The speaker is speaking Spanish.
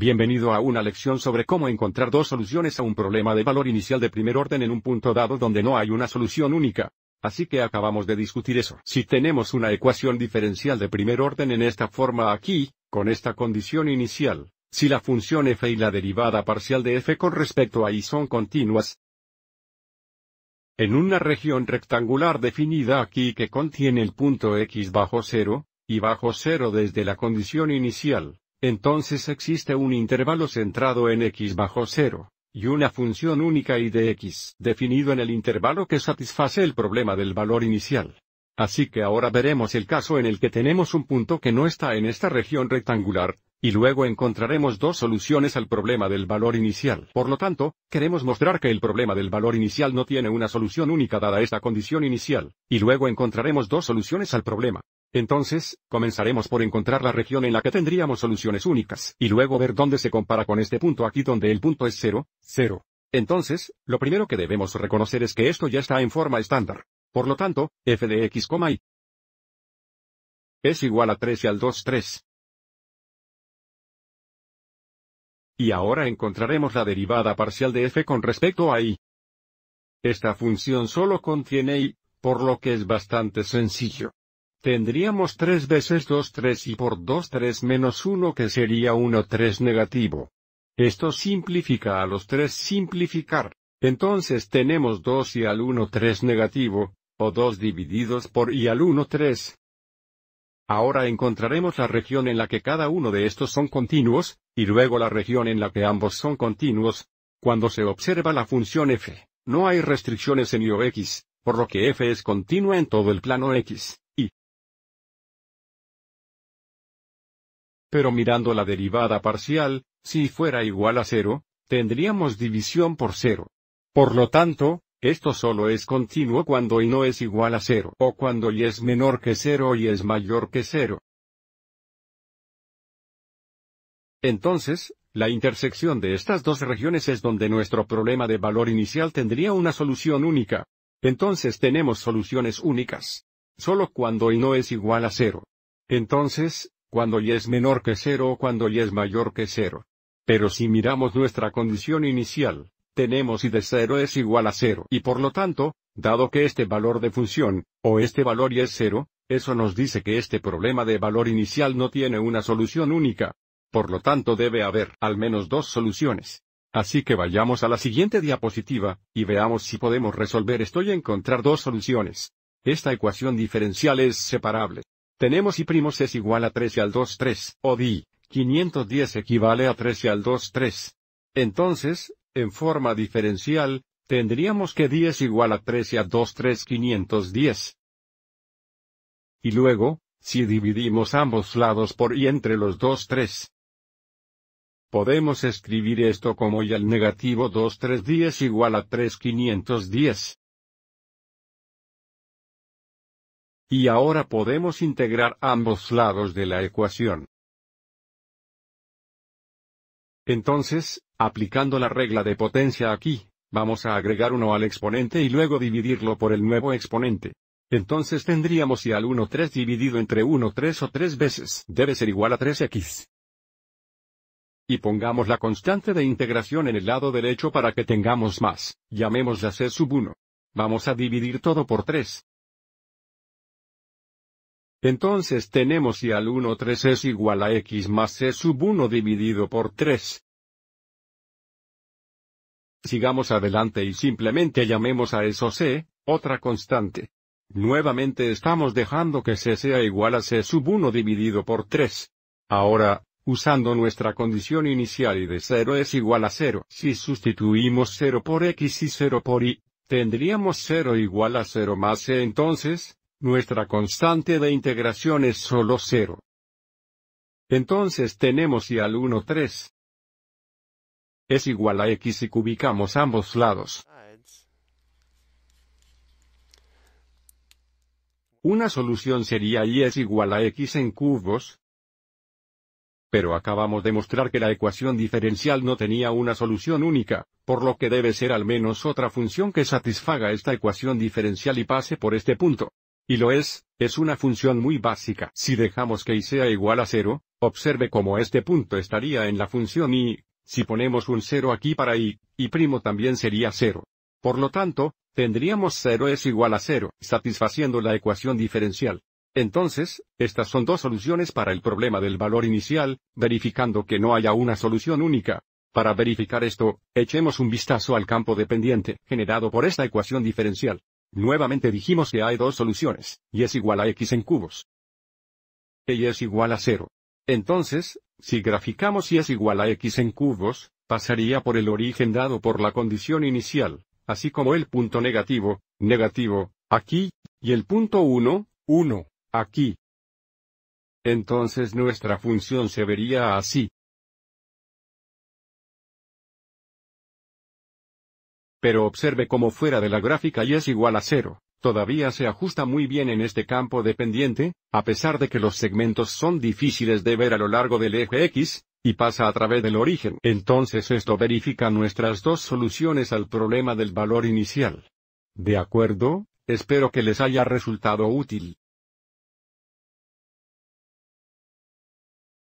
Bienvenido a una lección sobre cómo encontrar dos soluciones a un problema de valor inicial de primer orden en un punto dado donde no hay una solución única. Así que acabamos de discutir eso. Si tenemos una ecuación diferencial de primer orden en esta forma aquí, con esta condición inicial, si la función f y la derivada parcial de f con respecto a y son continuas, en una región rectangular definida aquí que contiene el punto x bajo cero, y bajo cero desde la condición inicial, entonces existe un intervalo centrado en x bajo 0, y una función única y de x definido en el intervalo que satisface el problema del valor inicial. Así que ahora veremos el caso en el que tenemos un punto que no está en esta región rectangular, y luego encontraremos dos soluciones al problema del valor inicial. Por lo tanto, queremos mostrar que el problema del valor inicial no tiene una solución única dada esta condición inicial, y luego encontraremos dos soluciones al problema. Entonces, comenzaremos por encontrar la región en la que tendríamos soluciones únicas, y luego ver dónde se compara con este punto aquí donde el punto es 0, 0. Entonces, lo primero que debemos reconocer es que esto ya está en forma estándar. Por lo tanto, f de x, y es igual a 3 y al 2, 3. Y ahora encontraremos la derivada parcial de f con respecto a y. Esta función solo contiene y, por lo que es bastante sencillo. Tendríamos 3 veces 2 3 y por 2 3 menos 1 que sería 1 3 negativo. Esto simplifica a los 3 simplificar. Entonces tenemos 2 y al 1 3 negativo, o 2 divididos por y al 1 3. Ahora encontraremos la región en la que cada uno de estos son continuos, y luego la región en la que ambos son continuos. Cuando se observa la función f, no hay restricciones en IOX, por lo que f es continua en todo el plano x. Pero mirando la derivada parcial, si fuera igual a cero, tendríamos división por cero. Por lo tanto, esto solo es continuo cuando y no es igual a cero, o cuando y es menor que cero y es mayor que cero. Entonces, la intersección de estas dos regiones es donde nuestro problema de valor inicial tendría una solución única. Entonces tenemos soluciones únicas. Solo cuando y no es igual a cero. Entonces, cuando y es menor que cero o cuando y es mayor que cero. Pero si miramos nuestra condición inicial, tenemos y de cero es igual a cero y por lo tanto, dado que este valor de función, o este valor y es cero, eso nos dice que este problema de valor inicial no tiene una solución única. Por lo tanto debe haber al menos dos soluciones. Así que vayamos a la siguiente diapositiva, y veamos si podemos resolver esto y encontrar dos soluciones. Esta ecuación diferencial es separable. Tenemos y primos es igual a 13 al 2 3, o di, 510 equivale a 13 al 2 3. Entonces, en forma diferencial, tendríamos que 10 igual a 13 a 2 3 510. Y luego, si dividimos ambos lados por y entre los 2 3. Podemos escribir esto como y al negativo 2 3 10 igual a 3 510. Y ahora podemos integrar ambos lados de la ecuación. Entonces, aplicando la regla de potencia aquí, vamos a agregar 1 al exponente y luego dividirlo por el nuevo exponente. Entonces tendríamos y al 1 3 dividido entre 1 3 o 3 veces debe ser igual a 3x. Y pongamos la constante de integración en el lado derecho para que tengamos más, llamémosla c sub 1. Vamos a dividir todo por 3, entonces tenemos y al 1 3 es igual a x más c sub 1 dividido por 3. Sigamos adelante y simplemente llamemos a eso c, otra constante. Nuevamente estamos dejando que c sea igual a c sub 1 dividido por 3. Ahora, usando nuestra condición inicial y de 0 es igual a 0. Si sustituimos 0 por x y 0 por y, tendríamos 0 igual a 0 más c entonces, nuestra constante de integración es solo cero. Entonces tenemos y al 1 3 es igual a x Si cubicamos ambos lados. Una solución sería y es igual a x en cubos. Pero acabamos de mostrar que la ecuación diferencial no tenía una solución única, por lo que debe ser al menos otra función que satisfaga esta ecuación diferencial y pase por este punto. Y lo es, es una función muy básica. Si dejamos que y sea igual a cero, observe cómo este punto estaría en la función i, si ponemos un 0 aquí para i, y primo también sería 0. Por lo tanto, tendríamos 0 es igual a 0, satisfaciendo la ecuación diferencial. Entonces, estas son dos soluciones para el problema del valor inicial, verificando que no haya una solución única. Para verificar esto, echemos un vistazo al campo dependiente generado por esta ecuación diferencial. Nuevamente dijimos que hay dos soluciones, y es igual a x en cubos. Y es igual a 0. Entonces, si graficamos y es igual a x en cubos, pasaría por el origen dado por la condición inicial, así como el punto negativo, negativo, aquí, y el punto 1, 1, aquí. Entonces nuestra función se vería así. Pero observe cómo fuera de la gráfica y es igual a cero. Todavía se ajusta muy bien en este campo dependiente, a pesar de que los segmentos son difíciles de ver a lo largo del eje X, y pasa a través del origen. Entonces esto verifica nuestras dos soluciones al problema del valor inicial. De acuerdo, espero que les haya resultado útil.